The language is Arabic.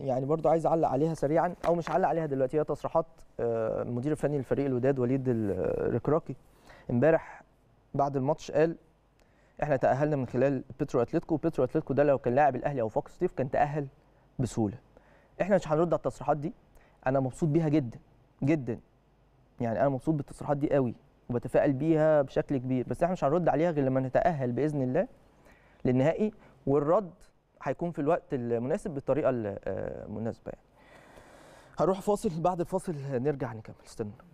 يعني برضو عايز اعلق عليها سريعا او مش اعلق عليها دلوقتي هي تصريحات آه، المدير الفني لفريق الوداد وليد الركراكي آه، امبارح بعد الماتش قال احنا تاهلنا من خلال بيترو اتلتيكو بيترو اتلتيكو ده لو كان لاعب الاهلي او فاكس ستيف كان تاهل بسهوله احنا مش هنرد على التصريحات دي انا مبسوط بيها جدا جدا يعني انا مبسوط بالتصريحات دي قوي وبتفائل بيها بشكل كبير بس احنا مش هنرد عليها غير لما نتاهل باذن الله للنهائي والرد هيكون في الوقت المناسب بالطريقه آه، المناسبه يعني. هنروح فاصل بعد الفاصل نرجع نكمل استنوا